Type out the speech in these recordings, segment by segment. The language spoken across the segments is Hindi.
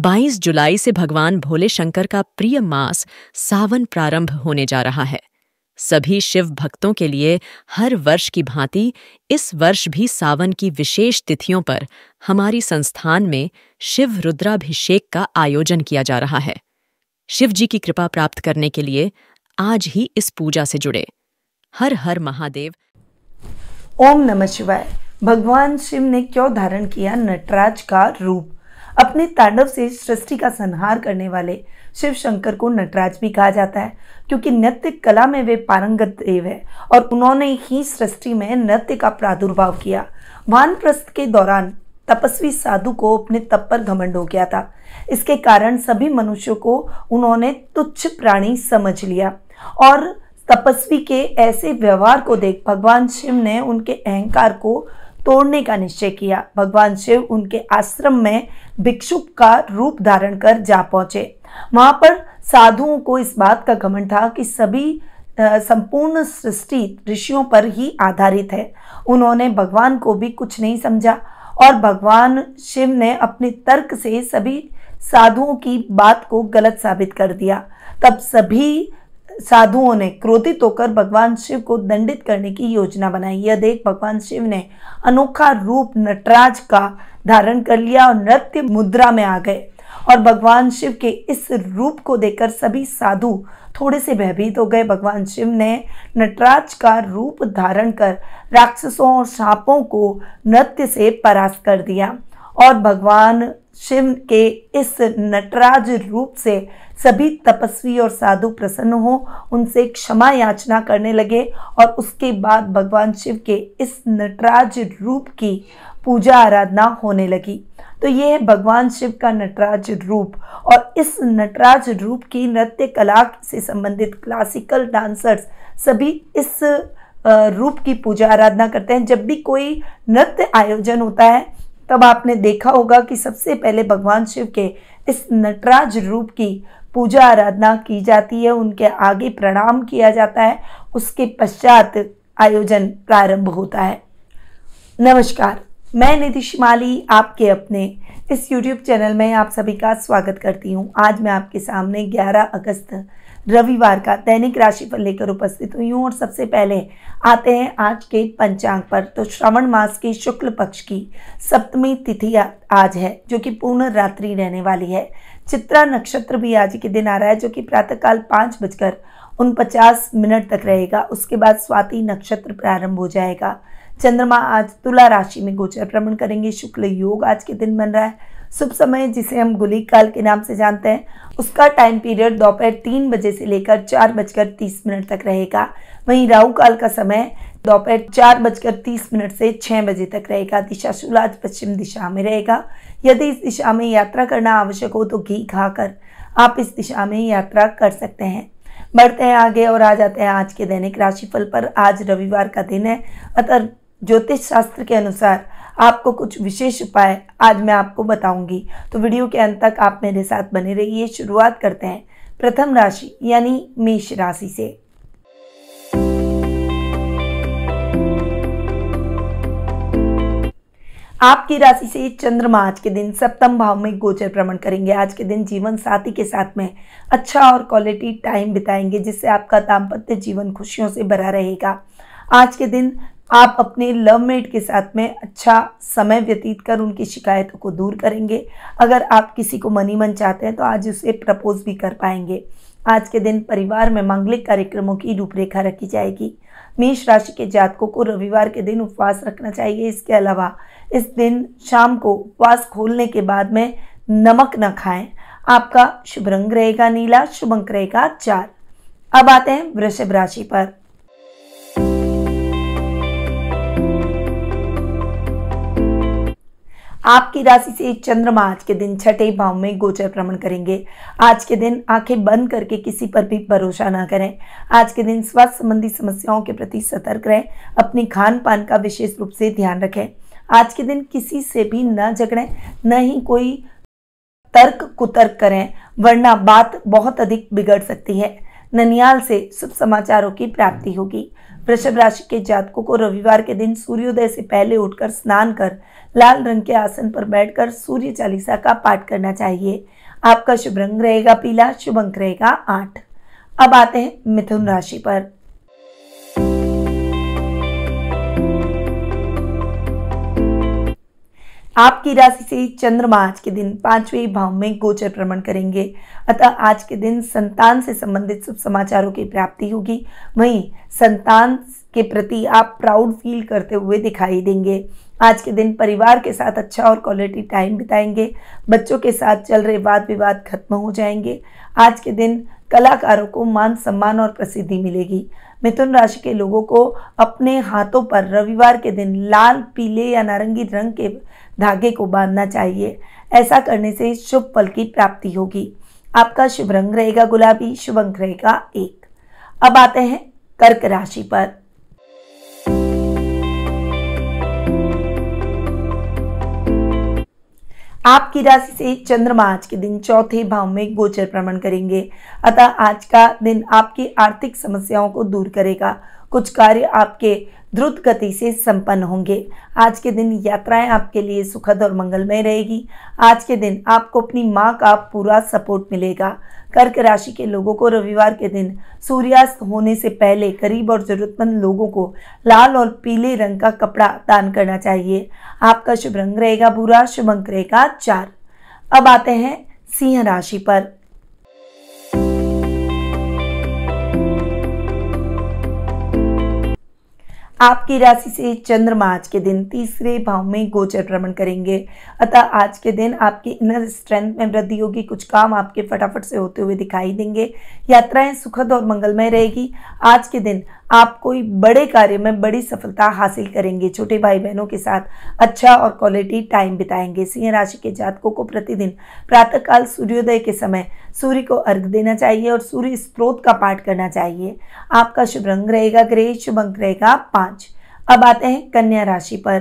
22 जुलाई से भगवान भोले शंकर का प्रिय मास सावन प्रारंभ होने जा रहा है सभी शिव भक्तों के लिए हर वर्ष की भांति इस वर्ष भी सावन की विशेष तिथियों पर हमारी संस्थान में शिव रुद्राभिषेक का आयोजन किया जा रहा है शिव जी की कृपा प्राप्त करने के लिए आज ही इस पूजा से जुड़े हर हर महादेव ओम नमः शिवाय भगवान शिव ने क्यों धारण किया नटराज का रूप अपने तांडव से सृष्टि का संहार करने वाले शिव शंकर को नटराज भी कहा जाता है क्योंकि नृत्य कला में वे पारंगत देव है और उन्होंने ही सृष्टि में नृत्य का प्रादुर्भाव किया वानप्रस्थ के दौरान तपस्वी साधु को अपने तप पर घमंड हो गया था इसके कारण सभी मनुष्यों को उन्होंने तुच्छ प्राणी समझ लिया और तपस्वी के ऐसे व्यवहार को देख भगवान शिव ने उनके अहंकार को तोड़ने का निश्चय किया भगवान शिव उनके आश्रम में भिक्षुक का रूप धारण कर जा पहुँचे वहाँ पर साधुओं को इस बात का घमंड था कि सभी संपूर्ण सृष्टि ऋषियों पर ही आधारित है उन्होंने भगवान को भी कुछ नहीं समझा और भगवान शिव ने अपने तर्क से सभी साधुओं की बात को गलत साबित कर दिया तब सभी साधुओं ने क्रोधित होकर भगवान शिव को दंडित करने की योजना बनाई यह देख भगवान शिव ने अनोखा रूप नटराज का धारण कर लिया और नृत्य मुद्रा में आ गए और भगवान शिव के इस रूप को देखकर सभी साधु थोड़े से भयभीत हो गए भगवान शिव ने नटराज का रूप धारण कर राक्षसों और सांपों को नृत्य से परास्त कर दिया और भगवान शिव के इस नटराज रूप से सभी तपस्वी और साधु प्रसन्न हो उनसे क्षमा याचना करने लगे और उसके बाद भगवान शिव के इस नटराज रूप की पूजा आराधना होने लगी तो ये है भगवान शिव का नटराज रूप और इस नटराज रूप की नृत्य कला से संबंधित क्लासिकल डांसर्स सभी इस रूप की पूजा आराधना करते हैं जब भी कोई नृत्य आयोजन होता है तब आपने देखा होगा कि सबसे पहले भगवान शिव के इस नटराज रूप की पूजा आराधना की जाती है उनके आगे प्रणाम किया जाता है उसके पश्चात आयोजन प्रारंभ होता है नमस्कार मैं निधि शिमाली आपके अपने इस YouTube चैनल में आप सभी का स्वागत करती हूँ आज मैं आपके सामने 11 अगस्त रविवार का दैनिक राशि पर लेकर उपस्थित हुई हूँ और सबसे पहले आते हैं आज के पंचांग पर तो श्रवण मास के शुक्ल पक्ष की सप्तमी तिथि आज है जो कि पूर्ण रात्रि रहने वाली है चित्रा नक्षत्र भी आज के दिन आ रहा है जो कि प्रातःकाल पाँच बजकर उन पचास मिनट तक रहेगा उसके बाद स्वाति नक्षत्र प्रारंभ हो जाएगा चंद्रमा आज तुला राशि में गोचर भ्रमण करेंगे शुक्ल योग आज के दिन बन रहा है शुभ समय जिसे हम गुली काल के नाम से जानते हैं उसका टाइम पीरियड दोपहर तीन बजे से लेकर चार बजकर तीस मिनट तक रहेगा वहीं राहु काल का समय दोपहर चार बजकर तीस मिनट से छः बजे तक रहेगा दिशा शूल आज पश्चिम दिशा में रहेगा यदि इस दिशा में यात्रा करना आवश्यक हो तो घी खाकर आप इस दिशा में यात्रा कर सकते हैं बढ़ते हैं आगे और आ जाते हैं आज के दैनिक राशिफल पर आज रविवार का दिन है अतः ज्योतिष शास्त्र के अनुसार आपको कुछ विशेष उपाय आज मैं आपको बताऊंगी तो वीडियो के अंत तक आप मेरे साथ बने रहिए शुरुआत करते हैं प्रथम राशि यानी मेष राशि से आपकी राशि से चंद्रमा आज के दिन सप्तम भाव में गोचर भ्रमण करेंगे आज के दिन जीवन साथी के साथ में अच्छा और क्वालिटी टाइम बिताएंगे जिससे आपका दाम्पत्य जीवन खुशियों से भरा रहेगा आज के दिन आप अपने लव मेट के साथ में अच्छा समय व्यतीत कर उनकी शिकायतों को दूर करेंगे अगर आप किसी को मनी मन चाहते हैं तो आज उसे प्रपोज भी कर पाएंगे आज के दिन परिवार में मांगलिक कार्यक्रमों की रूपरेखा रखी जाएगी मेष राशि के जातकों को रविवार के दिन उपवास रखना चाहिए इसके अलावा इस दिन शाम को उपवास खोलने के बाद में नमक न खाएं आपका शुभ रंग रहेगा नीला शुभ अंक रहेगा चार अब आते हैं वृषभ राशि पर आपकी राशि से चंद्रमा आज के दिन छठे भाव में गोचर भ्रमण करेंगे आज के दिन आंखें बंद करके किसी पर भी भरोसा ना करें आज के दिन स्वास्थ्य संबंधी समस्याओं के प्रति सतर्क रहें अपने खान पान का विशेष रूप से ध्यान रखें आज के दिन किसी से भी न झगड़ें न ही कोई तर्क कुतर्क करें वरना बात बहुत अधिक बिगड़ सकती है ननियाल से शुभ समाचारों की प्राप्ति होगी वृषभ राशि के जातकों को रविवार के दिन सूर्योदय से पहले उठकर स्नान कर लाल रंग के आसन पर बैठकर सूर्य चालीसा का पाठ करना चाहिए आपका शुभ रंग रहेगा पीला शुभ अंक रहेगा आठ अब आते हैं मिथुन राशि पर आपकी राशि से चंद्रमा आज के दिन पांचवें भाव में गोचर भ्रमण करेंगे अतः आज के दिन संतान से संबंधित शुभ समाचारों की प्राप्ति होगी वहीं संतान के प्रति आप प्राउड फील करते हुए दिखाई देंगे आज के दिन परिवार के साथ अच्छा और क्वालिटी टाइम बिताएंगे बच्चों के साथ चल रहे वाद विवाद खत्म हो जाएंगे आज के दिन कलाकारों को मान सम्मान और प्रसिद्धि मिलेगी मिथुन राशि के लोगों को अपने हाथों पर रविवार के दिन लाल पीले या नारंगी रंग के धागे को बांधना चाहिए ऐसा करने से शुभ फल की प्राप्ति होगी आपका शुभ रंग रहेगा गुलाबी शुभ अंक रहेगा एक अब आते हैं कर्क राशि पर आपकी राशि से चंद्रमा आज के दिन चौथे भाव में गोचर भ्रमण करेंगे अतः आज का दिन आपकी आर्थिक समस्याओं को दूर करेगा कुछ कार्य आपके द्रुत गति से संपन्न होंगे आज के दिन यात्राएं आपके लिए सुखद और मंगलमय रहेगी आज के दिन आपको अपनी माँ का पूरा सपोर्ट मिलेगा कर्क राशि के लोगों को रविवार के दिन सूर्यास्त होने से पहले गरीब और ज़रूरतमंद लोगों को लाल और पीले रंग का कपड़ा दान करना चाहिए आपका शुभ रंग रहेगा बुरा शुभ अंक रहेगा चार अब आते हैं सिंह राशि पर आपकी राशि से चंद्रमा आज के दिन तीसरे भाव में गोचर भ्रमण करेंगे अतः आज के दिन आपकी इनर स्ट्रेंथ में वृद्धि होगी कुछ काम आपके फटाफट से होते हुए दिखाई देंगे यात्राएं सुखद और मंगलमय रहेगी आज के दिन आप कोई बड़े कार्य में बड़ी सफलता हासिल करेंगे छोटे भाई बहनों के साथ अच्छा और क्वालिटी टाइम बिताएंगे सिंह राशि के जातकों को प्रतिदिन प्रातःकाल सूर्योदय के समय सूर्य को अर्घ देना चाहिए और सूर्य स्त्रोत का पाठ करना चाहिए आपका शुभ रंग रहेगा ग्रह शुभ अंक रहेगा पाँच अब आते हैं कन्या राशि पर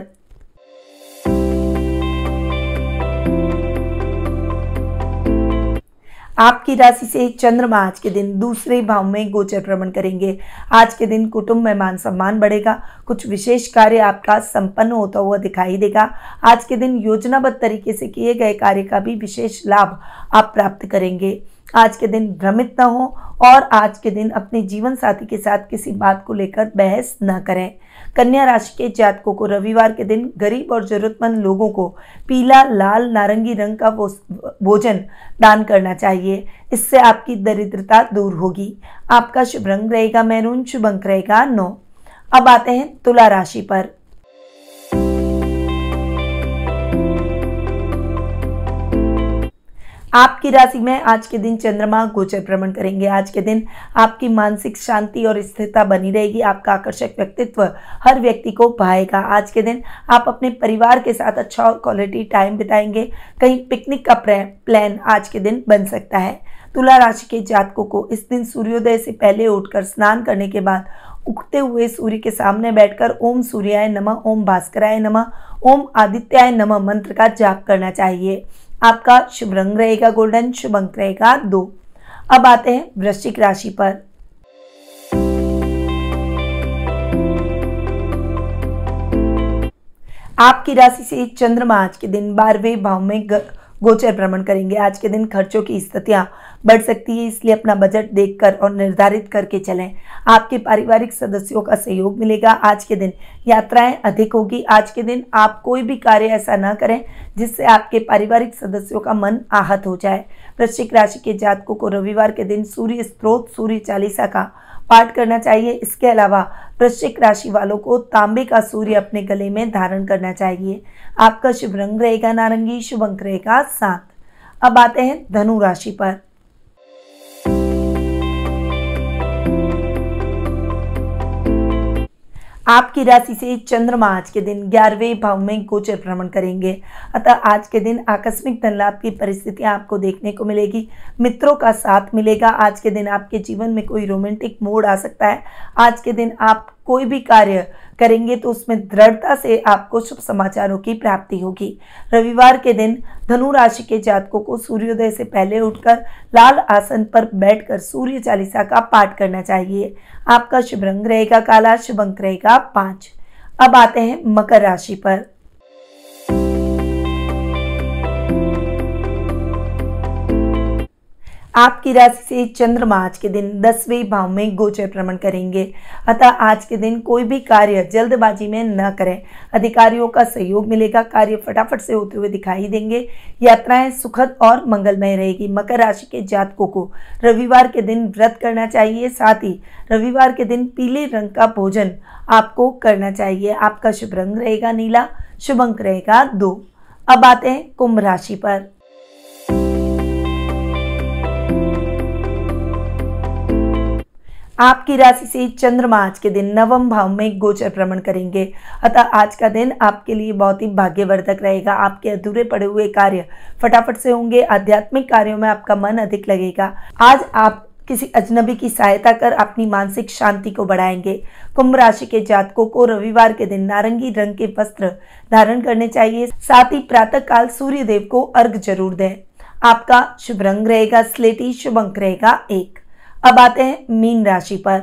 आपकी राशि से चंद्रमा आज के दिन दूसरे भाव में गोचर भ्रमण करेंगे आज के दिन कुटुंब में मान सम्मान बढ़ेगा कुछ विशेष कार्य आपका संपन्न होता हुआ दिखाई देगा आज के दिन योजनाबद्ध तरीके से किए गए कार्य का भी विशेष लाभ आप प्राप्त करेंगे आज के दिन भ्रमित न हो और आज के दिन अपने जीवन साथी के साथ किसी बात को लेकर बहस न करें कन्या राशि के जातकों को रविवार के दिन गरीब और ज़रूरतमंद लोगों को पीला लाल नारंगी रंग का भोजन दान करना चाहिए इससे आपकी दरिद्रता दूर होगी आपका शुभ रंग रहेगा मैरून शुभ अंक रहेगा नौ अब आते हैं तुला राशि पर आपकी राशि में आज के दिन चंद्रमा गोचर भ्रमण करेंगे आज के दिन आपकी मानसिक शांति और स्थिरता बनी रहेगी आपका आकर्षक व्यक्तित्व हर व्यक्ति को भाएगा आज के दिन आप अपने परिवार के साथ अच्छा और क्वालिटी टाइम बिताएंगे कहीं पिकनिक का प्लान आज के दिन बन सकता है तुला राशि के जातकों को इस दिन सूर्योदय से पहले उठकर स्नान करने के बाद उगते हुए सूर्य के सामने बैठकर ओम सूर्याय नमः ओम भास्कराय नमः ओम आदित्याय नमः मंत्र का जाप करना चाहिए आपका शुभ रंग रहेगा गोल्डन शुभ अंक रहेगा दो अब आते हैं वृश्चिक राशि पर आपकी राशि से चंद्रमा आज के दिन बारहवें भाव में ग... गोचर भ्रमण करेंगे आज के दिन खर्चों की स्थितियाँ बढ़ सकती है इसलिए अपना बजट देखकर और निर्धारित करके चलें आपके पारिवारिक सदस्यों का सहयोग मिलेगा आज के दिन यात्राएं अधिक होगी आज के दिन आप कोई भी कार्य ऐसा ना करें जिससे आपके पारिवारिक सदस्यों का मन आहत हो जाए वृश्चिक राशि के जातकों को रविवार के दिन सूर्य स्त्रोत सूर्य चालीसा का पाठ करना चाहिए इसके अलावा वृश्चिक राशि वालों को तांबे का सूर्य अपने गले में धारण करना चाहिए आपका शुभ रंग रहेगा नारंगी शुभ अंक रहेगा सात अब आते हैं धनु राशि पर आपकी राशि से चंद्रमा आज के दिन ग्यारहवें भाव में गोचर भ्रमण करेंगे अतः आज के दिन आकस्मिक धन लाभ की परिस्थितियां आपको देखने को मिलेगी मित्रों का साथ मिलेगा आज के दिन आपके जीवन में कोई रोमांटिक मोड आ सकता है आज के दिन आप कोई भी कार्य करेंगे तो उसमें दृढ़ता से आपको शुभ समाचारों की प्राप्ति होगी रविवार के दिन धनु राशि के जातकों को सूर्योदय से पहले उठकर लाल आसन पर बैठकर सूर्य चालीसा का पाठ करना चाहिए आपका शुभ रंग रहेगा काला शुभ अंक रहेगा पाँच अब आते हैं मकर राशि पर आपकी राशि से चंद्रमा आज के दिन दसवें भाव में गोचर भ्रमण करेंगे अतः आज के दिन कोई भी कार्य जल्दबाजी में न करें अधिकारियों का सहयोग मिलेगा कार्य फटाफट से होते हुए दिखाई देंगे यात्राएं सुखद और मंगलमय रहेगी मकर राशि के जातकों को रविवार के दिन व्रत करना चाहिए साथ ही रविवार के दिन पीले रंग का भोजन आपको करना चाहिए आपका शुभ रंग रहेगा नीला शुभ अंक रहेगा दो अब आते हैं कुंभ राशि पर आपकी राशि से चंद्रमा आज के दिन नवम भाव में गोचर भ्रमण करेंगे अतः आज का दिन आपके लिए बहुत ही भाग्यवर्धक रहेगा आपके अधूरे पड़े हुए कार्य फटाफट से होंगे आध्यात्मिक कार्यों में आपका मन अधिक लगेगा आज आप किसी अजनबी की सहायता कर अपनी मानसिक शांति को बढ़ाएंगे कुंभ राशि के जातकों को रविवार के दिन नारंगी रंग के वस्त्र धारण करने चाहिए साथ ही प्रातः काल सूर्य देव को अर्घ जरूर दें आपका शुभ रंग रहेगा स्लेटी शुभ अंक रहेगा एक अब आते हैं मीन राशि पर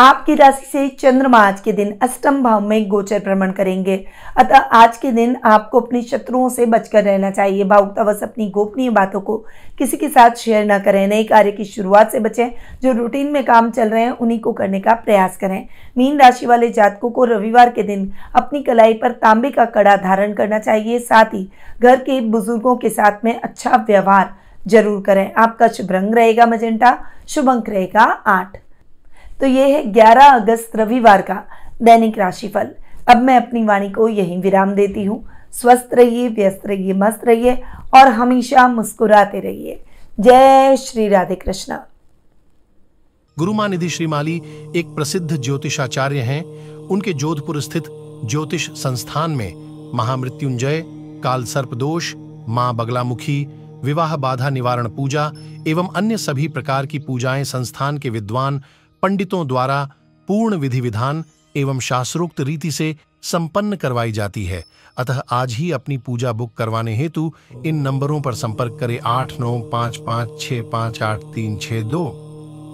आपकी राशि से चंद्रमा आज के दिन अष्टम भाव में गोचर भ्रमण करेंगे अतः आज के दिन आपको अपने शत्रुओं से बचकर रहना चाहिए भावुकतावश अपनी गोपनीय बातों को किसी के साथ शेयर न करें नए कार्य की शुरुआत से बचें जो रूटीन में काम चल रहे हैं उन्हीं को करने का प्रयास करें मीन राशि वाले जातकों को रविवार के दिन अपनी कलाई पर तांबे का कड़ा धारण करना चाहिए साथ ही घर के बुजुर्गों के साथ में अच्छा व्यवहार जरूर करें आपका शुभ रंग रहेगा मजेंटा शुभ अंक रहेगा आठ तो ये है 11 अगस्त रविवार का दैनिक राशिफल अब मैं अपनी वाणी को यहीं विराम देती हूँ स्वस्थ रहिए व्यस्त रहिए मस्त रहिए और हमेशा मुस्कुराते रहिए जय श्री राधे कृष्ण गुरु गुरुमानिधि श्रीमाली एक प्रसिद्ध ज्योतिषाचार्य हैं उनके जोधपुर स्थित ज्योतिष संस्थान में महामृत्युंजय काल सर्प दोष मां बगलामुखी विवाह बाधा निवारण पूजा एवं अन्य सभी प्रकार की पूजाएं संस्थान के विद्वान पंडितों द्वारा पूर्ण विधि विधान एवं शास्त्रोक्त रीति से संपन्न करवाई जाती है अतः आज ही अपनी पूजा बुक करवाने हेतु इन नंबरों पर संपर्क करें आठ नौ पाँच पाँच छः पाँच आठ तीन छः दो